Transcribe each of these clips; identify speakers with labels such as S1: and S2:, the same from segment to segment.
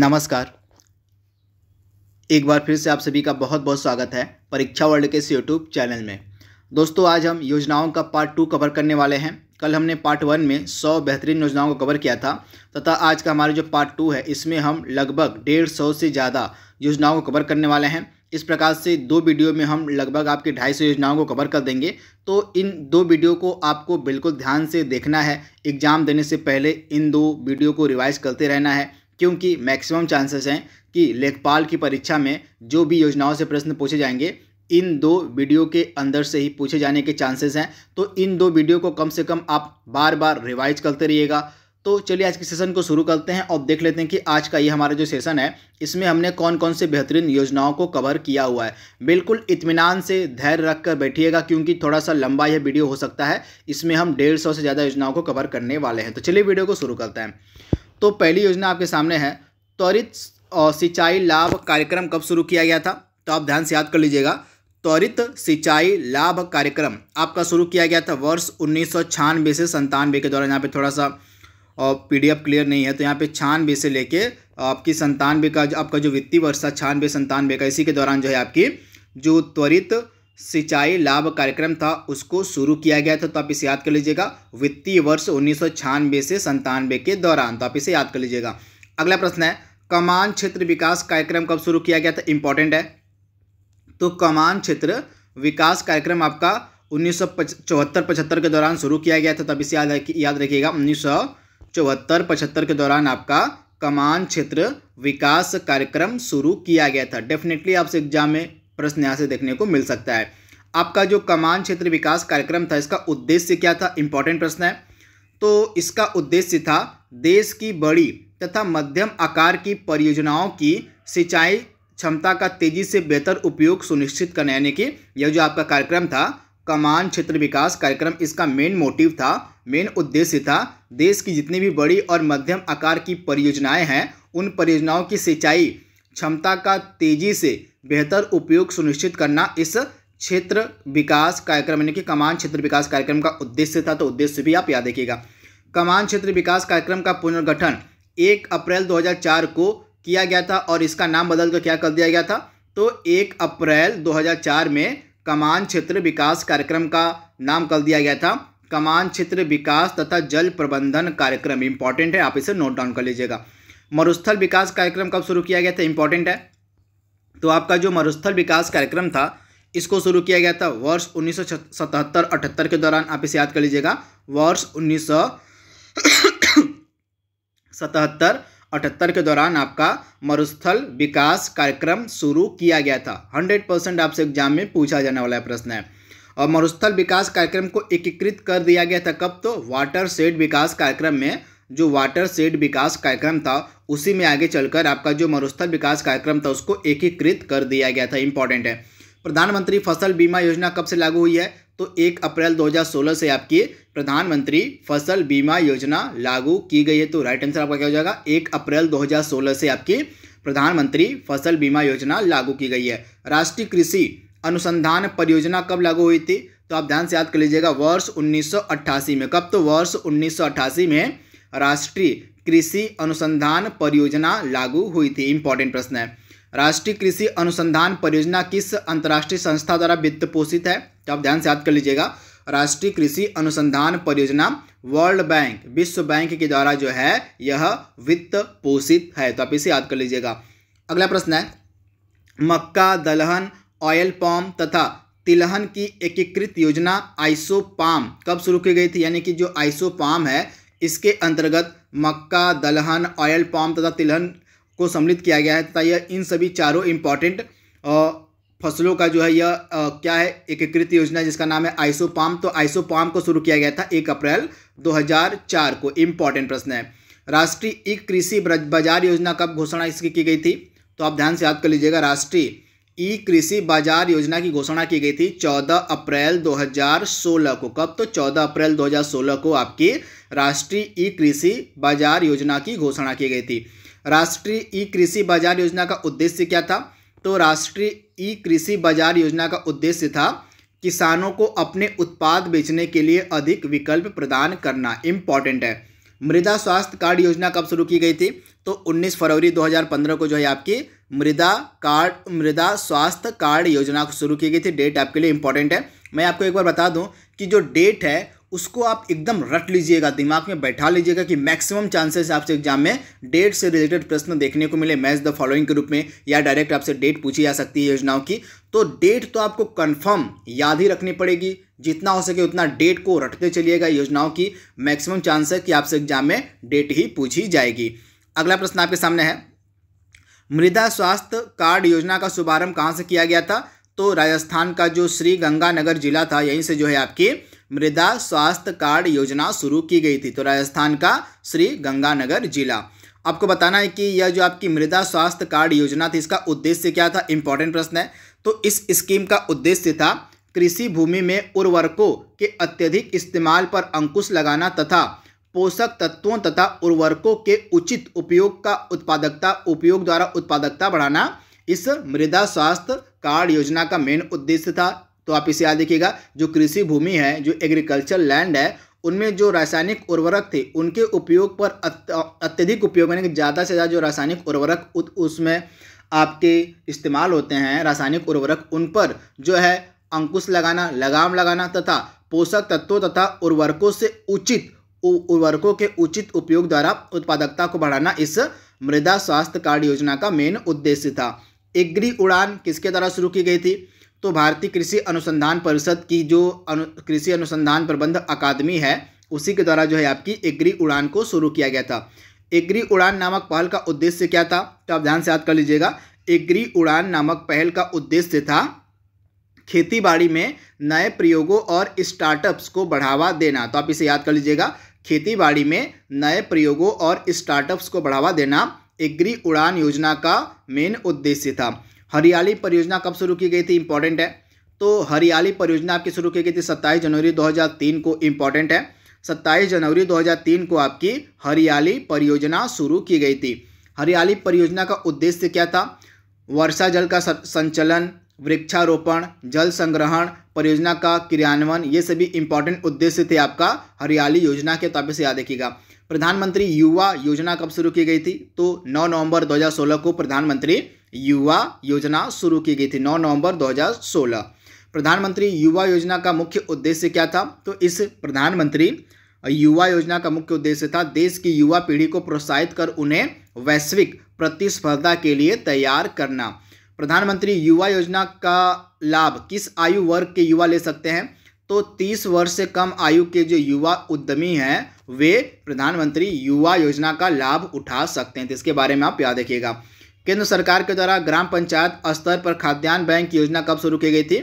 S1: नमस्कार एक बार फिर से आप सभी का बहुत बहुत स्वागत है परीक्षा वर्ल्ड के इस यूट्यूब चैनल में दोस्तों आज हम योजनाओं का पार्ट टू कवर करने वाले हैं कल हमने पार्ट वन में सौ बेहतरीन योजनाओं को कवर किया था तथा आज का हमारा जो पार्ट टू है इसमें हम लगभग डेढ़ सौ से ज़्यादा योजनाओं को कवर करने वाले हैं इस प्रकार से दो वीडियो में हम लगभग आपके ढाई सौ योजनाओं को कवर कर देंगे तो इन दो वीडियो को आपको बिल्कुल ध्यान से देखना है एग्ज़ाम देने से पहले इन दो वीडियो को रिवाइज करते रहना है क्योंकि मैक्सिमम चांसेस हैं कि लेखपाल की परीक्षा में जो भी योजनाओं से प्रश्न पूछे जाएंगे इन दो वीडियो के अंदर से ही पूछे जाने के चांसेस हैं तो इन दो वीडियो को कम से कम आप बार बार रिवाइज करते रहिएगा तो चलिए आज के सेशन को शुरू करते हैं और देख लेते हैं कि आज का ये हमारा जो सेशन है इसमें हमने कौन कौन से बेहतरीन योजनाओं को कवर किया हुआ है बिल्कुल इतमान से धैर्य रख कर बैठिएगा क्योंकि थोड़ा सा लंबा यह वीडियो हो सकता है इसमें हम डेढ़ सौ से ज़्यादा योजनाओं को कवर करने वाले हैं तो चलिए वीडियो को शुरू करते हैं तो पहली योजना आपके सामने है त्वरित सिंचाई लाभ कार्यक्रम कब शुरू किया गया था तो आप ध्यान से याद कर लीजिएगा त्वरित सिंचाई लाभ कार्यक्रम आपका शुरू किया गया था वर्ष उन्नीस से संतानवे के दौरान यहाँ पे थोड़ा सा और पीडीएफ क्लियर नहीं है तो यहाँ पे छानबे से लेके आपकी संतानवे का आपका जो वित्तीय वर्ष था छानबे संतानवे का इसी के दौरान जो है आपकी जो त्वरित सिंचाई लाभ कार्यक्रम था उसको शुरू किया गया था तो आप इसे याद कर लीजिएगा वित्तीय वर्ष उन्नीस से संतानवे के दौरान तो आप इसे याद कर लीजिएगा अगला प्रश्न है कमान क्षेत्र विकास कार्यक्रम कब शुरू किया गया था इंपॉर्टेंट है तो कमान क्षेत्र विकास कार्यक्रम आपका उन्नीस सौ के दौरान शुरू किया गया था तब तो इसे याद याद रखिएगा उन्नीस सौ के दौरान आपका कमान क्षेत्र विकास कार्यक्रम शुरू किया गया था डेफिनेटली आपसे एग्जाम में प्रश्न यहाँ से देखने को मिल सकता है आपका जो कमान क्षेत्र विकास कार्यक्रम था इसका उद्देश्य क्या था इंपॉर्टेंट प्रश्न है तो इसका उद्देश्य था देश की बड़ी तथा मध्यम आकार की परियोजनाओं की सिंचाई क्षमता का तेजी से बेहतर उपयोग सुनिश्चित करने यानी कि यह जो आपका कार्यक्रम था कमान क्षेत्र विकास कार्यक्रम इसका मेन मोटिव था मेन उद्देश्य था देश की जितनी भी बड़ी और मध्यम आकार की परियोजनाएं हैं उन परियोजनाओं की सिंचाई क्षमता का तेजी से बेहतर उपयोग सुनिश्चित करना इस क्षेत्र विकास कार्यक्रम यानी कि कमान क्षेत्र विकास कार्यक्रम का उद्देश्य था तो उद्देश्य भी आप याद रखिएगा कमान क्षेत्र विकास कार्यक्रम का पुनर्गठन एक अप्रैल 2004 को किया गया था और इसका नाम बदलकर क्या कर दिया गया था तो एक अप्रैल 2004 में कमान क्षेत्र विकास कार्यक्रम का नाम कर दिया गया था कमान क्षेत्र विकास तथा जल प्रबंधन कार्यक्रम इंपॉर्टेंट है आप इसे नोट डाउन कर लीजिएगा मरुस्थल विकास कार्यक्रम कब शुरू किया गया था इंपॉर्टेंट है तो आपका जो मरुस्थल विकास कार्यक्रम था इसको शुरू किया गया था वर्ष उन्नीस सौ सतहत्तर के दौरान आप इसे याद कर लीजिएगा वर्ष उन्नीस सतहत्तर अठहत्तर के दौरान आपका मरुस्थल विकास कार्यक्रम शुरू किया गया था हंड्रेड परसेंट आपसे एग्जाम में पूछा जाने वाला प्रश्न है और मरुस्थल विकास कार्यक्रम को एकीकृत कर दिया गया था कब तो वाटर सेड विकास कार्यक्रम में जो वाटर सेड विकास कार्यक्रम था उसी में आगे चलकर आपका जो मरुस्थल विकास कार्यक्रम था उसको एकीकृत कर दिया गया था इंपॉर्टेंट है प्रधानमंत्री फसल बीमा योजना कब से लागू हुई है तो एक अप्रैल 2016 से आपकी प्रधानमंत्री फसल बीमा योजना लागू की गई है तो राइट आंसर आपका क्या हो जाएगा एक अप्रैल 2016 से आपकी प्रधानमंत्री फसल बीमा योजना लागू की गई है राष्ट्रीय कृषि अनुसंधान परियोजना कब लागू हुई थी तो आप ध्यान से याद कर लीजिएगा वर्ष 1988 में कब तो वर्ष 1988 में राष्ट्रीय कृषि अनुसंधान परियोजना लागू हुई थी इंपॉर्टेंट प्रश्न है राष्ट्रीय कृषि अनुसंधान परियोजना किस अंतर्राष्ट्रीय संस्था द्वारा वित्त पोषित है तो आप ध्यान से याद कर लीजिएगा राष्ट्रीय कृषि अनुसंधान परियोजना वर्ल्ड बैंक विश्व बैंक के द्वारा जो है यह वित्त पोषित है तो आप इसे याद कर लीजिएगा अगला प्रश्न है मक्का दलहन ऑयल पॉम तथा तिलहन की एकीकृत योजना आइसो पाम कब शुरू की गई थी यानी कि जो आइसो पाम है इसके अंतर्गत मक्का दलहन ऑयल पाम तथा तिलहन को सम्मिलित किया गया है तथा यह इन सभी चारों इम्पॉर्टेंट फसलों का जो है यह क्या है एकीकृत योजना जिसका नाम है आइसो पाम तो आइसो पाम को शुरू किया गया था एक अप्रैल 2004 को इम्पॉर्टेंट प्रश्न है राष्ट्रीय ई कृषि बाजार योजना कब घोषणा इसकी की गई थी तो आप ध्यान से याद कर लीजिएगा राष्ट्रीय ई कृषि बाजार योजना की घोषणा की गई थी 14 अप्रैल 2016 को कब तो 14 अप्रैल 2016 को आपकी राष्ट्रीय ई कृषि बाजार योजना की घोषणा की गई थी राष्ट्रीय ई कृषि बाजार योजना का उद्देश्य क्या था तो राष्ट्रीय ई कृषि बाजार योजना का उद्देश्य था किसानों को अपने उत्पाद बेचने के लिए अधिक विकल्प प्रदान करना इम्पॉर्टेंट है मृदा स्वास्थ्य कार्ड योजना कब शुरू की गई थी तो 19 फरवरी 2015 को जो है आपकी मृदा कार्ड मृदा स्वास्थ्य कार्ड योजना शुरू की गई थी डेट आपके लिए इंपॉर्टेंट है मैं आपको एक बार बता दूं कि जो डेट है उसको आप एकदम रट लीजिएगा दिमाग में बैठा लीजिएगा कि मैक्सिमम चांसेस आपसे एग्जाम में डेट से रिलेटेड प्रश्न देखने को मिले मैच द फॉलोइंग के रूप में या डायरेक्ट आपसे डेट पूछी जा सकती है योजनाओं की तो डेट तो आपको कन्फर्म याद ही रखनी पड़ेगी जितना हो सके उतना डेट को रटते चलिएगा योजनाओं की मैक्सिमम चांस है कि आपसे एग्जाम में डेट ही पूछी जाएगी अगला प्रश्न आपके सामने है मृदा स्वास्थ्य कार्ड योजना का शुभारंभ कहाँ से किया गया था तो राजस्थान का जो श्री गंगानगर जिला था यहीं से जो है आपकी मृदा स्वास्थ्य कार्ड योजना शुरू की गई थी तो राजस्थान का श्री गंगानगर जिला आपको बताना है कि यह जो आपकी मृदा स्वास्थ्य कार्ड योजना थी इसका उद्देश्य क्या था इंपॉर्टेंट प्रश्न है तो इस स्कीम का उद्देश्य था कृषि भूमि में उर्वरकों के अत्यधिक इस्तेमाल पर अंकुश लगाना तथा पोषक तत्वों तथा उर्वरकों के उचित उपयोग का उत्पादकता उपयोग द्वारा उत्पादकता बढ़ाना इस मृदा स्वास्थ्य कार्ड योजना का मेन उद्देश्य था तो आप इसे याद देखिएगा जो कृषि भूमि है जो एग्रीकल्चर लैंड है उनमें जो रासायनिक उर्वरक थे उनके उपयोग पर अत्यधिक उपयोग यानी कि ज़्यादा से ज़्यादा जो रासायनिक उर्वरक उसमें आपके इस्तेमाल होते हैं रासायनिक उर्वरक उन पर जो है अंकुश लगाना लगाम लगाना तथा पोषक तत्वों तथा उर्वरकों से उचित उर्वरकों के उचित उपयोग द्वारा उत्पादकता को बढ़ाना इस मृदा स्वास्थ्य कार्ड योजना का मेन उद्देश्य था एग्री उड़ान किसके द्वारा शुरू की गई थी तो भारतीय कृषि अनुसंधान परिषद की जो अनु कृषि अनुसंधान प्रबंध अकादमी है उसी के द्वारा जो है आपकी एग्री उड़ान को शुरू किया गया था एग्री उड़ान नामक पहल का उद्देश्य क्या था तो आप ध्यान से याद कर लीजिएगा एग्री उड़ान नामक पहल का उद्देश्य था खेतीबाड़ी में नए प्रयोगों और स्टार्टअप्स को बढ़ावा देना तो आप इसे याद कर लीजिएगा खेतीबाड़ी में नए प्रयोगों और स्टार्टअप्स को बढ़ावा देना एग्री उड़ान योजना का मेन उद्देश्य था हरियाली परियोजना कब शुरू की गई थी इंपॉर्टेंट है तो हरियाली परियोजना आपकी शुरू की गई थी सत्ताईस जनवरी 2003 को इम्पॉर्टेंट है सत्ताईस जनवरी 2003 को आपकी हरियाली परियोजना शुरू की गई थी हरियाली परियोजना का उद्देश्य क्या था वर्षा जल का संचलन वृक्षारोपण जल संग्रहण परियोजना का क्रियान्वयन ये सभी इंपॉर्टेंट उद्देश्य थे आपका हरियाली योजना के तौर से याद रखिएगा प्रधानमंत्री युवा योजना कब शुरू की गई थी तो 9 नवंबर 2016 को प्रधानमंत्री युवा योजना शुरू की गई थी 9 नवंबर 2016 प्रधानमंत्री युवा योजना का मुख्य उद्देश्य क्या था तो इस प्रधानमंत्री युवा योजना का मुख्य उद्देश्य था देश की युवा पीढ़ी को प्रोत्साहित कर उन्हें वैश्विक प्रतिस्पर्धा के लिए तैयार करना प्रधानमंत्री युवा योजना का लाभ किस आयु वर्ग के युवा ले सकते हैं तो 30 वर्ष से कम आयु के जो युवा उद्यमी हैं वे प्रधानमंत्री युवा योजना का लाभ उठा सकते हैं तो इसके बारे में आप याद रखिएगा केंद्र सरकार के द्वारा ग्राम पंचायत स्तर पर खाद्यान्न बैंक योजना कब शुरू की गई थी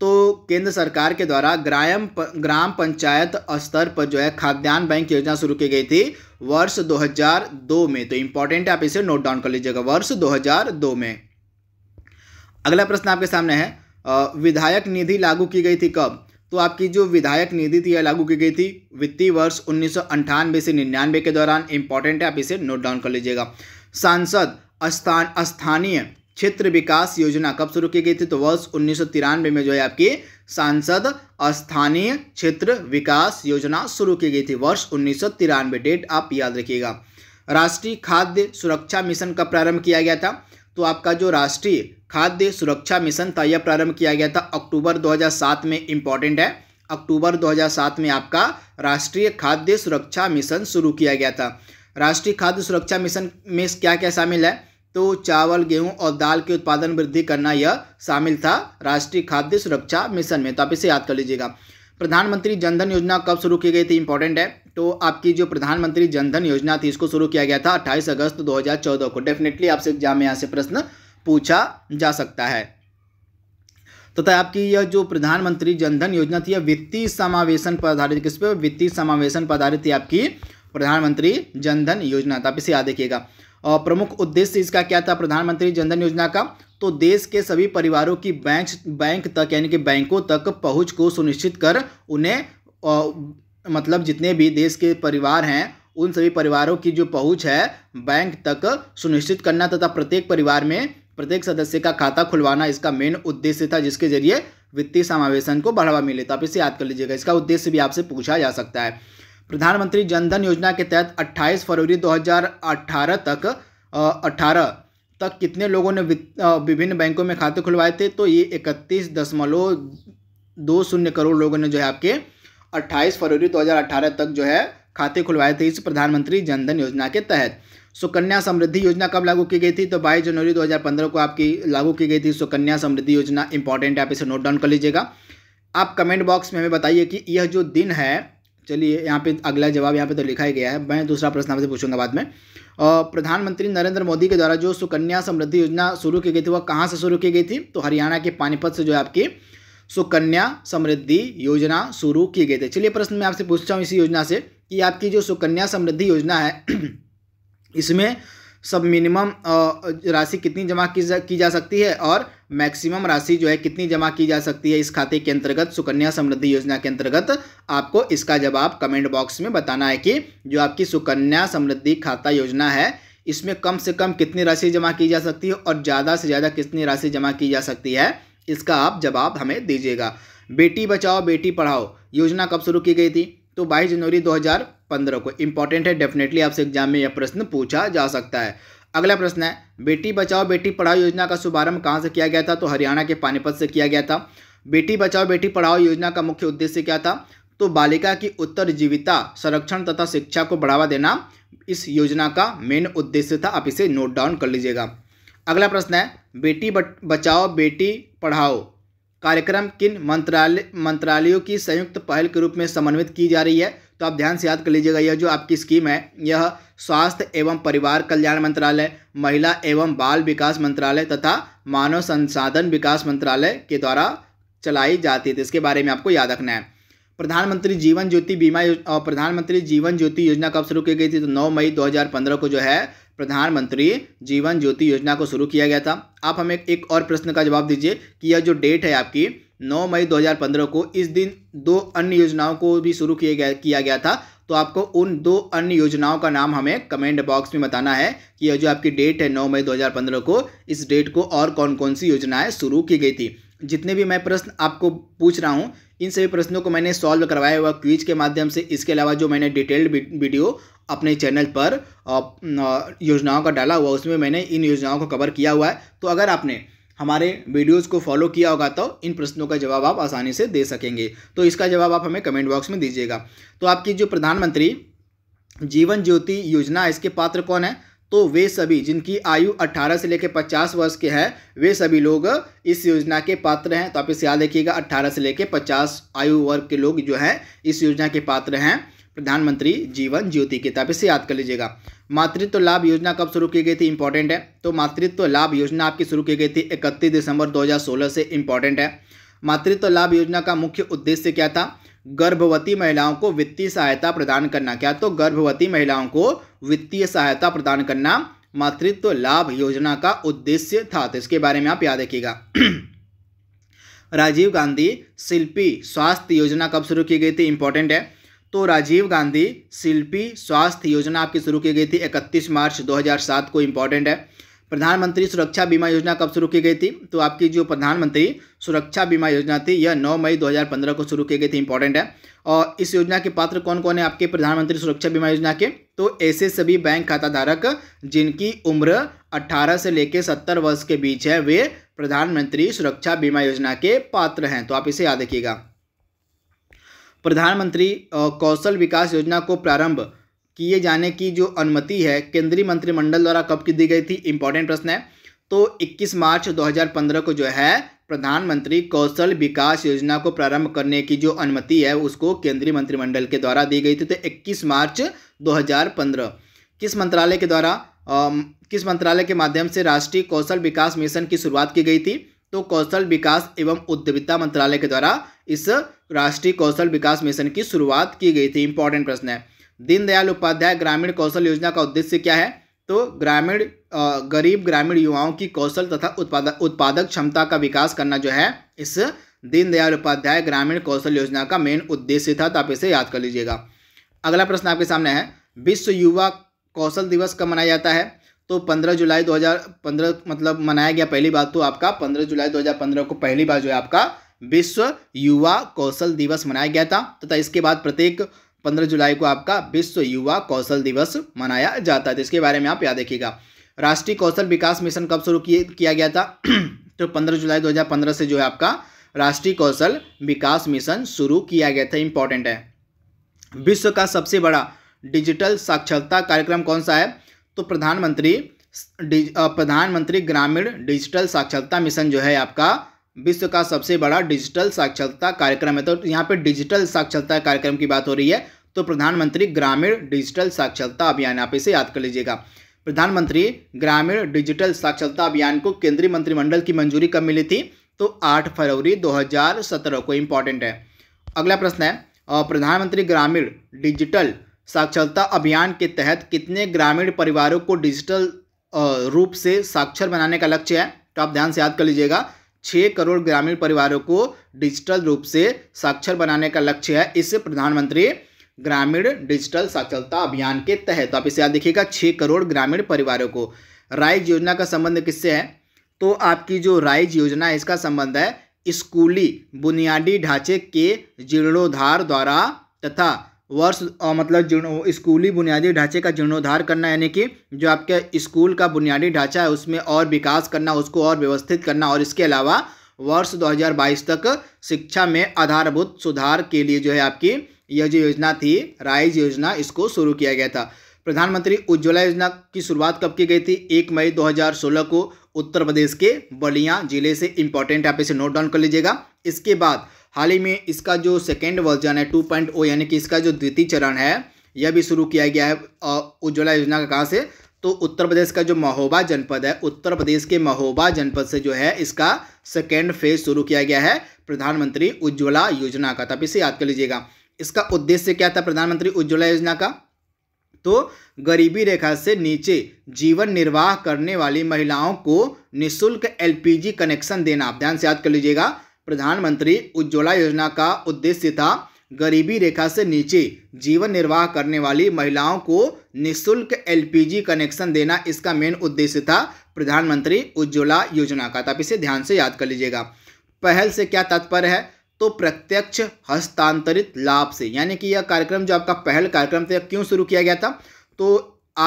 S1: तो केंद्र सरकार के द्वारा ग्राम ग्राम पंचायत स्तर पर जो है खाद्यान्न बैंक योजना शुरू की गई थी वर्ष 2002 में तो इम्पोर्टेंट आप इसे नोट डाउन कर लीजिएगा वर्ष 2002 में अगला प्रश्न आपके सामने है विधायक निधि लागू की गई थी कब तो आपकी जो विधायक निधि थी यह लागू की गई थी वित्तीय वर्ष उन्नीस से निन्यानवे के दौरान इंपॉर्टेंट है आप इसे नोट डाउन कर लीजिएगा सांसद स्थान स्थानीय क्षेत्र विकास योजना कब शुरू की गई थी तो वर्ष उन्नीस में जो है आपकी सांसद स्थानीय क्षेत्र विकास योजना शुरू की गई थी वर्ष उन्नीस डेट आप याद रखिएगा राष्ट्रीय खाद्य सुरक्षा मिशन का प्रारंभ किया गया था तो आपका जो राष्ट्रीय खाद्य सुरक्षा मिशन था यह प्रारंभ किया गया था अक्टूबर 2007 में इम्पॉर्टेंट है अक्टूबर 2007 में आपका राष्ट्रीय खाद्य सुरक्षा मिशन शुरू किया गया था राष्ट्रीय खाद्य सुरक्षा मिशन में क्या क्या शामिल है तो चावल गेहूं और दाल के उत्पादन वृद्धि करना यह शामिल था राष्ट्रीय खाद्य सुरक्षा मिशन में तो आप इसे याद कर लीजिएगा प्रधानमंत्री जनधन योजना कब शुरू की गई थी इंपॉर्टेंट है तो आपकी जो प्रधानमंत्री जनधन योजना थी इसको शुरू किया गया था अट्ठाईस अगस्त दो को डेफिनेटली आपसे एग्जाम में यहाँ से प्रश्न पूछा जा सकता है तथा तो आपकी यह जो प्रधानमंत्री जनधन योजना थी वित्तीय समावेशन पर आधारित किस पर वित्तीय समावेशन पर आधारित थी आपकी प्रधानमंत्री जनधन योजना था आप इसे याद देखिएगा और प्रमुख उद्देश्य इसका क्या था प्रधानमंत्री जनधन योजना का तो देश के सभी परिवारों की बैंक बैंक तक यानी कि बैंकों तक पहुंच को सुनिश्चित कर उन्हें मतलब जितने भी देश के परिवार हैं उन सभी परिवारों की जो पहुंच है बैंक तक सुनिश्चित करना तथा प्रत्येक परिवार में प्रत्येक सदस्य का खाता खुलवाना इसका मेन उद्देश्य था जिसके जरिए वित्तीय समावेशन को बढ़ावा मिले तो आप इसे याद कर लीजिएगा इसका उद्देश्य भी आपसे पूछा जा सकता है प्रधानमंत्री जनधन योजना के तहत 28 फरवरी 2018 तक अठारह तक कितने लोगों ने विभिन्न बैंकों में खाते खुलवाए थे तो ये इकतीस दशमलव दो शून्य करोड़ लोगों ने जो है आपके 28 फरवरी 2018 तक जो है खाते खुलवाए थे इस प्रधानमंत्री जनधन योजना के तहत सुकन्या समृद्धि योजना कब लागू की गई थी तो 22 जनवरी 2015 को आपकी लागू की गई थी सुकन्या समृद्धि योजना इंपॉर्टेंट आप इसे नोट डाउन कर लीजिएगा आप कमेंट बॉक्स में हमें बताइए कि यह जो दिन है चलिए यहाँ पे अगला जवाब यहाँ पे तो लिखा ही गया है मैं दूसरा प्रश्न आपसे पूछूंगा बाद में प्रधानमंत्री नरेंद्र मोदी के द्वारा जो सुकन्या समृद्धि योजना शुरू की गई थी वह कहाँ से शुरू की गई थी तो हरियाणा के पानीपत से जो है आपकी सुकन्या समृद्धि योजना शुरू की गई थी चलिए प्रश्न मैं आपसे पूछता हूँ इसी योजना से कि आपकी जो सुकन्या समृद्धि योजना है इसमें सब मिनिमम राशि कितनी जमा की जा की जा सकती है और मैक्सिमम राशि जो है कितनी जमा की जा सकती है इस खाते के अंतर्गत सुकन्या समृद्धि योजना के अंतर्गत आपको इसका जवाब कमेंट बॉक्स में बताना है कि जो आपकी सुकन्या समृद्धि खाता योजना है इसमें कम से कम कितनी राशि जमा की जा सकती है और ज़्यादा से ज़्यादा कितनी राशि जमा की जा सकती है इसका आप जवाब हमें दीजिएगा बेटी बचाओ बेटी पढ़ाओ योजना कब शुरू की गई थी तो 22 जनवरी 2015 को इंपॉर्टेंट है डेफिनेटली आपसे एग्जाम में यह प्रश्न पूछा जा सकता है अगला प्रश्न है बेटी बचाओ बेटी पढ़ाओ योजना का शुभारंभ कहाँ से किया गया था तो हरियाणा के पानीपत से किया गया था बेटी बचाओ बेटी पढ़ाओ योजना का मुख्य उद्देश्य क्या था तो बालिका की उत्तर जीविता संरक्षण तथा शिक्षा को बढ़ावा देना इस योजना का मेन उद्देश्य था आप इसे नोट डाउन कर लीजिएगा अगला प्रश्न है बेटी बचाओ बेटी पढ़ाओ कार्यक्रम किन मंत्रालय मंत्रालयों की संयुक्त पहल के रूप में समन्वित की जा रही है तो आप ध्यान से याद कर लीजिएगा यह जो आपकी स्कीम है यह स्वास्थ्य एवं परिवार कल्याण मंत्रालय महिला एवं बाल विकास मंत्रालय तथा मानव संसाधन विकास मंत्रालय के द्वारा चलाई जाती है इसके बारे में आपको याद रखना है प्रधानमंत्री जीवन ज्योति बीमा और प्रधानमंत्री जीवन ज्योति योजना कब शुरू की गई थी तो 9 मई 2015 को जो है प्रधानमंत्री जीवन ज्योति योजना को शुरू किया गया था आप हमें एक और प्रश्न का जवाब दीजिए कि यह जो डेट है आपकी 9 मई 2015 को इस दिन दो अन्य योजनाओं को भी शुरू किया गया किया गया था तो आपको उन दो अन्य योजनाओं का नाम हमें कमेंट बॉक्स में बताना है कि यह जो आपकी डेट है 9 मई 2015 को इस डेट को और कौन कौन सी योजनाएं शुरू की गई थी जितने भी मैं प्रश्न आपको पूछ रहा हूँ इन सभी प्रश्नों को मैंने सॉल्व करवाया हुआ क्विज के माध्यम से इसके अलावा जो मैंने डिटेल्ड वीडियो अपने चैनल पर योजनाओं का डाला हुआ उसमें मैंने इन योजनाओं को कवर किया हुआ है तो अगर आपने हमारे वीडियोस को फॉलो किया होगा तो इन प्रश्नों का जवाब आप आसानी से दे सकेंगे तो इसका जवाब आप हमें कमेंट बॉक्स में दीजिएगा तो आपकी जो प्रधानमंत्री जीवन ज्योति योजना इसके पात्र कौन है तो वे सभी जिनकी आयु 18 से लेकर 50 वर्ष के हैं वे सभी लोग इस योजना के पात्र हैं तो आप इसे याद रखिएगा 18 से लेकर 50 आयु वर्ग के लोग जो हैं इस योजना के पात्र हैं प्रधानमंत्री जीवन ज्योति के तो आप इसे याद कर लीजिएगा मातृत्व लाभ योजना कब शुरू की गई थी इंपॉर्टेंट है तो मातृत्व लाभ योजना आपकी शुरू की गई थी इकतीस दिसंबर दो से इंपॉर्टेंट है मातृत्व लाभ योजना का मुख्य उद्देश्य क्या था गर्भवती महिलाओं को वित्तीय सहायता प्रदान करना क्या तो गर्भवती महिलाओं को वित्तीय सहायता प्रदान करना मातृत्व लाभ योजना का उद्देश्य था तो इसके बारे में आप याद रखिएगा राजीव गांधी शिल्पी स्वास्थ्य योजना कब शुरू की गई थी इंपॉर्टेंट है तो राजीव गांधी शिल्पी स्वास्थ्य योजना आपकी शुरू की गई थी 31 मार्च 2007 को इंपॉर्टेंट है प्रधानमंत्री सुरक्षा बीमा योजना कब शुरू की गई थी तो आपकी जो प्रधानमंत्री सुरक्षा बीमा योजना थी यह 9 मई 2015 को शुरू की गई थी इंपॉर्टेंट है और इस योजना के पात्र कौन कौन है आपके प्रधानमंत्री सुरक्षा बीमा योजना के तो ऐसे सभी बैंक खाता धारक जिनकी उम्र 18 से लेकर 70 वर्ष के बीच है वे प्रधानमंत्री सुरक्षा बीमा योजना के पात्र हैं तो आप इसे याद रखिएगा प्रधानमंत्री कौशल विकास योजना को प्रारंभ किए जाने की जो अनुमति है केंद्रीय मंत्रिमंडल द्वारा कब की दी गई थी इंपॉर्टेंट प्रश्न है तो 21 मार्च 2015 को जो है प्रधानमंत्री कौशल विकास योजना को प्रारंभ करने की जो अनुमति है उसको केंद्रीय मंत्रिमंडल के द्वारा दी गई थी तो 21 मार्च 2015 किस मंत्रालय के द्वारा आ, किस मंत्रालय के माध्यम से राष्ट्रीय कौशल विकास मिशन की शुरुआत की गई थी तो कौशल विकास एवं उद्यमिता मंत्रालय के द्वारा इस राष्ट्रीय कौशल विकास मिशन की शुरुआत की गई थी इंपॉर्टेंट प्रश्न है दीनदयाल उपाध्याय ग्रामीण कौशल योजना का उद्देश्य क्या है तो ग्रामीण गरीब ग्रामीण युवाओं की कौशल तथा उत्पादक उत्पादक क्षमता का विकास करना जो है इस दीनदयाल उपाध्याय ग्रामीण कौशल योजना का मेन उद्देश्य था तो आप इसे याद कर लीजिएगा अगला प्रश्न आपके सामने है विश्व युवा कौशल दिवस कब मनाया जाता है तो 15 जुलाई 2015 मतलब मनाया गया पहली बार तो आपका 15 जुलाई 2015 को पहली बार जो है आपका विश्व युवा कौशल दिवस मनाया गया था तथा तो इसके बाद प्रत्येक पंद्रह जुलाई को आपका विश्व युवा कौशल दिवस मनाया जाता है तो इसके बारे में आप याद रखिएगा राष्ट्रीय कौशल विकास मिशन कब शुरू किया गया था तो पंद्रह जुलाई दो से जो है आपका राष्ट्रीय कौशल विकास मिशन शुरू किया गया था इंपॉर्टेंट है विश्व का सबसे बड़ा डिजिटल साक्षरता कार्यक्रम कौन सा है तो प्रधानमंत्री प्रधानमंत्री ग्रामीण डिजिटल साक्षरता मिशन जो है आपका विश्व का सबसे बड़ा डिजिटल साक्षरता कार्यक्रम है तो यहाँ पे डिजिटल साक्षरता कार्यक्रम की बात हो रही है तो प्रधानमंत्री ग्रामीण डिजिटल साक्षरता अभियान आप इसे याद कर लीजिएगा प्रधानमंत्री ग्रामीण डिजिटल साक्षरता अभियान को केंद्रीय मंत्रिमंडल की मंजूरी कब मिली थी तो 8 फरवरी 2017 को इम्पॉर्टेंट है अगला प्रश्न है प्रधानमंत्री ग्रामीण डिजिटल साक्षरता अभियान के तहत कितने ग्रामीण परिवारों को डिजिटल रूप से साक्षर बनाने का लक्ष्य है तो आप ध्यान से याद कर लीजिएगा छः करोड़ ग्रामीण परिवारों को डिजिटल रूप से साक्षर बनाने का लक्ष्य है इस प्रधानमंत्री ग्रामीण डिजिटल साक्षरता अभियान के तहत आप इसे याद देखिएगा छः करोड़ ग्रामीण परिवारों को राइज योजना का संबंध किससे है तो आपकी जो राइज योजना है इसका संबंध है स्कूली बुनियादी ढांचे के जीर्णोद्धार द्वारा तथा वर्ष मतलब जीर्ण स्कूली बुनियादी ढांचे का जीर्णोद्धार करना यानी कि जो आपके स्कूल का बुनियादी ढांचा है उसमें और विकास करना उसको और व्यवस्थित करना और इसके अलावा वर्ष 2022 तक शिक्षा में आधारभूत सुधार के लिए जो है आपकी यह जो योजना थी राइज योजना इसको शुरू किया गया था प्रधानमंत्री उज्ज्वला योजना की शुरुआत कब की गई थी एक मई दो को उत्तर प्रदेश के बलिया जिले से इंपॉर्टेंट आप इसे नोट डाउन कर लीजिएगा इसके बाद हाल ही में इसका जो सेकेंड वर्जन है ओ oh, यानी कि इसका जो द्वितीय चरण है यह भी शुरू किया गया है उज्ज्वला योजना का कहाँ से तो उत्तर प्रदेश का जो महोबा जनपद है उत्तर प्रदेश के महोबा जनपद से जो है इसका सेकेंड फेज शुरू किया गया है प्रधानमंत्री उज्ज्वला योजना का तब इसे याद कर लीजिएगा इसका उद्देश्य क्या था प्रधानमंत्री उज्ज्वला योजना का तो गरीबी रेखा से नीचे जीवन निर्वाह करने वाली महिलाओं को निशुल्क एलपीजी कनेक्शन देना आप ध्यान से याद कर लीजिएगा प्रधानमंत्री उज्ज्वला योजना का उद्देश्य था गरीबी रेखा से नीचे जीवन निर्वाह करने वाली महिलाओं को निशुल्क एलपीजी कनेक्शन देना इसका मेन उद्देश्य था प्रधानमंत्री उज्ज्वला योजना का तब तो इसे ध्यान से याद कर लीजिएगा पहल से क्या तात्पर्य है तो प्रत्यक्ष हस्तांतरित लाभ से यानी कि यह कार्यक्रम जो आपका पहल कार्यक्रम था क्यों शुरू किया गया था तो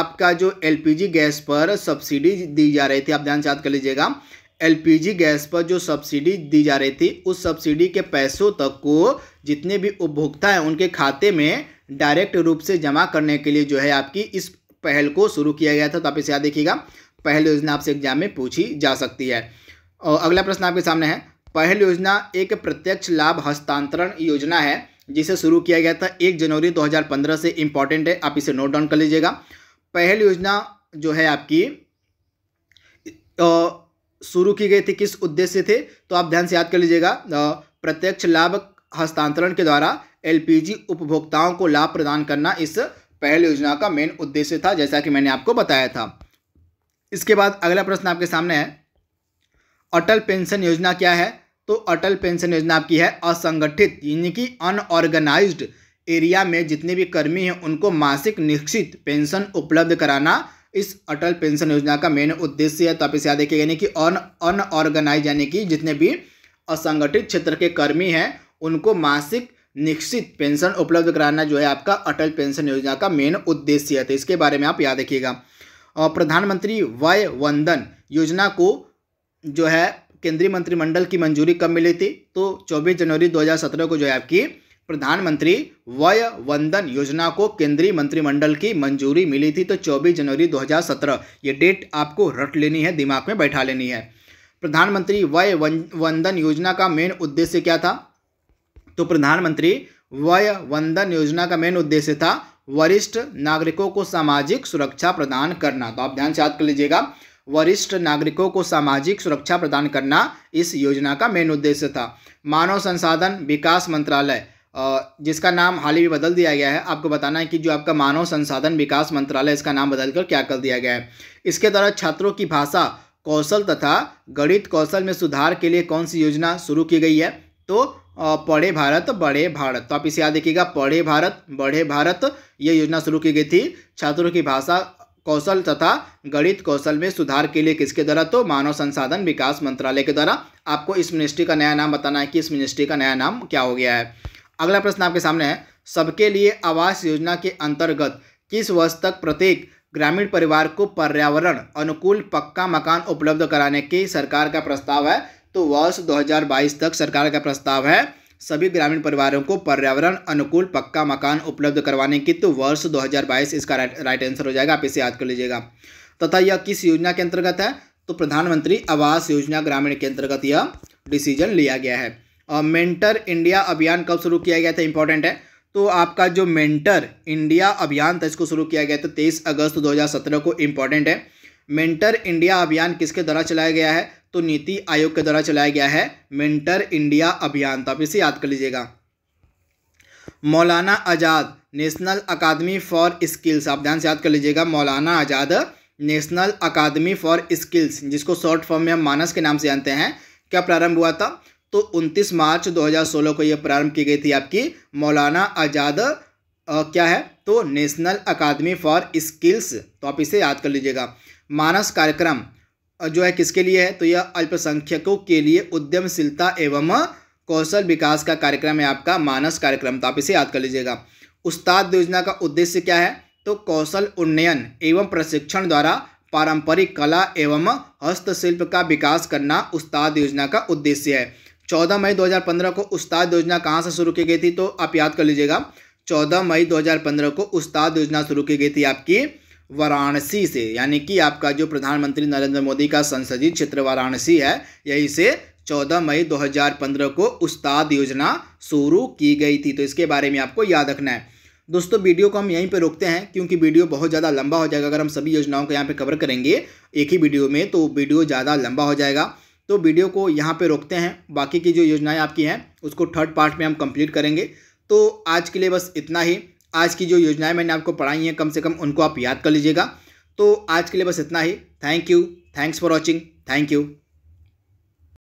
S1: आपका जो एलपीजी गैस पर सब्सिडी दी जा रही थी आप ध्यान से याद कर लीजिएगा एलपीजी गैस पर जो सब्सिडी दी जा रही थी उस सब्सिडी के पैसों तक को जितने भी उपभोक्ता हैं उनके खाते में डायरेक्ट रूप से जमा करने के लिए जो है आपकी इस पहल को शुरू किया गया था तो आप इसे याद देखिएगा पहल योजना आपसे एग्जाम में पूछी जा सकती है और अगला प्रश्न आपके सामने है पहल योजना एक प्रत्यक्ष लाभ हस्तांतरण योजना है जिसे शुरू किया गया था एक जनवरी 2015 से इम्पॉर्टेंट है आप इसे नोट डाउन कर लीजिएगा पहल योजना जो है आपकी शुरू की गई थी किस उद्देश्य थे तो आप ध्यान से याद कर लीजिएगा प्रत्यक्ष लाभ हस्तांतरण के द्वारा एलपीजी उपभोक्ताओं को लाभ प्रदान करना इस पहल योजना का मेन उद्देश्य था जैसा कि मैंने आपको बताया था इसके बाद अगला प्रश्न आपके सामने है अटल पेंशन योजना क्या है तो अटल पेंशन योजना आपकी है असंगठित यानी कि अनऑर्गेनाइज्ड एरिया में जितने भी कर्मी हैं उनको मासिक निश्चित पेंशन उपलब्ध कराना इस अटल पेंशन योजना का मेन उद्देश्य है तो आप इसे याद देखिए यानी कि अन अनऑर्गेनाइज यानी कि जितने भी असंगठित क्षेत्र के कर्मी हैं उनको मासिक निश्चित पेंशन उपलब्ध कराना जो है आपका अटल पेंशन योजना का मेन उद्देश्य है तो इसके बारे में आप याद रखिएगा प्रधानमंत्री वय वंदन योजना को जो है केंद्रीय मंत्रिमंडल की मंजूरी कब मिली थी तो 24 जनवरी 2017 को जो है आपकी प्रधानमंत्री वय वंदन योजना को केंद्रीय मंत्रिमंडल की मंजूरी मिली थी तो 24 जनवरी 2017 ये डेट आपको रट लेनी है दिमाग में बैठा लेनी है प्रधानमंत्री वय वंदन योजना का मेन उद्देश्य क्या था तो प्रधानमंत्री वय वंदन योजना का मेन उद्देश्य था वरिष्ठ नागरिकों को सामाजिक सुरक्षा प्रदान करना तो आप ध्यान से याद कर लीजिएगा वरिष्ठ नागरिकों को सामाजिक सुरक्षा प्रदान करना इस योजना का मेन उद्देश्य था मानव संसाधन विकास मंत्रालय जिसका नाम हाल ही में बदल दिया गया है आपको बताना है कि जो आपका मानव संसाधन विकास मंत्रालय इसका नाम बदलकर क्या कर दिया गया है इसके द्वारा छात्रों की भाषा कौशल तथा गणित कौशल में सुधार के लिए कौन सी योजना शुरू की गई है तो पढ़े भारत बड़े भारत तो आप इसे याद देखिएगा पढ़े भारत बढ़े भारत ये योजना शुरू की गई थी छात्रों की भाषा कौशल तथा गणित कौशल में सुधार के लिए किसके द्वारा तो मानव संसाधन विकास मंत्रालय के द्वारा आपको इस मिनिस्ट्री का नया नाम बताना है कि इस मिनिस्ट्री का नया नाम क्या हो गया है अगला प्रश्न आपके सामने है सबके लिए आवास योजना के अंतर्गत किस वर्ष तक प्रत्येक ग्रामीण परिवार को पर्यावरण अनुकूल पक्का मकान उपलब्ध कराने की सरकार का प्रस्ताव है तो वर्ष 2022 तक सरकार का प्रस्ताव है सभी ग्रामीण परिवारों को पर्यावरण अनुकूल पक्का मकान उपलब्ध करवाने की तो वर्ष 2022 इसका राइट राइट आंसर हो जाएगा आप इसे याद कर लीजिएगा तथा यह किस योजना के अंतर्गत है तो प्रधानमंत्री आवास योजना ग्रामीण के अंतर्गत यह डिसीजन लिया गया है मेंटर इंडिया अभियान कब शुरू किया गया था इंपॉर्टेंट है तो आपका जो मेंटर इंडिया अभियान था इसको शुरू किया गया था तेईस अगस्त दो को इम्पॉर्टेंट है मेंटर इंडिया अभियान किसके द्वारा चलाया गया है तो नीति आयोग के द्वारा चलाया गया है मेंटर इंडिया अभियान तो आप इसे याद कर लीजिएगा Maulana Azad national academy for skills आप ध्यान से याद कर लीजिएगा Maulana Azad national academy for skills जिसको शॉर्ट फॉर्म में हम मानस के नाम से जानते हैं क्या प्रारंभ हुआ था तो 29 मार्च 2016 को यह प्रारंभ की गई थी आपकी मौलाना आज़ाद क्या है तो नेशनल अकादमी फॉर स्किल्स तो आप इसे याद कर लीजिएगा मानस कार्यक्रम जो है किसके लिए है तो यह अल्पसंख्यकों के लिए उद्यमशीलता एवं कौशल विकास का कार्यक्रम है आपका मानस कार्यक्रम तो आप इसे याद कर लीजिएगा उस्ताद योजना का उद्देश्य क्या है तो कौशल उन्नयन एवं प्रशिक्षण द्वारा पारंपरिक कला एवं हस्तशिल्प का विकास करना उस्ताद योजना का उद्देश्य है चौदह मई 2015 को उस्ताद योजना कहाँ से शुरू की गई थी तो आप याद कर लीजिएगा चौदह मई 2015 को उस्ताद योजना शुरू की गई थी आपकी वाराणसी से यानी कि आपका जो प्रधानमंत्री नरेंद्र मोदी का संसदीय क्षेत्र वाराणसी है यही से 14 मई 2015 को उस्ताद योजना शुरू की गई थी तो इसके बारे में आपको याद रखना है दोस्तों वीडियो को हम यहीं पर रोकते हैं क्योंकि वीडियो बहुत ज़्यादा लंबा हो जाएगा अगर हम सभी योजनाओं को यहाँ पर कवर करेंगे एक ही वीडियो में तो वीडियो ज़्यादा लंबा हो जाएगा तो वीडियो को यहाँ पे रोकते हैं बाकी की जो योजनाएं आपकी हैं उसको थर्ड पार्ट में हम कंप्लीट करेंगे तो आज के लिए बस इतना ही आज की जो योजनाएं मैंने आपको पढ़ाई हैं कम से कम उनको आप याद कर लीजिएगा तो आज के लिए बस इतना ही thank you thanks for watching thank you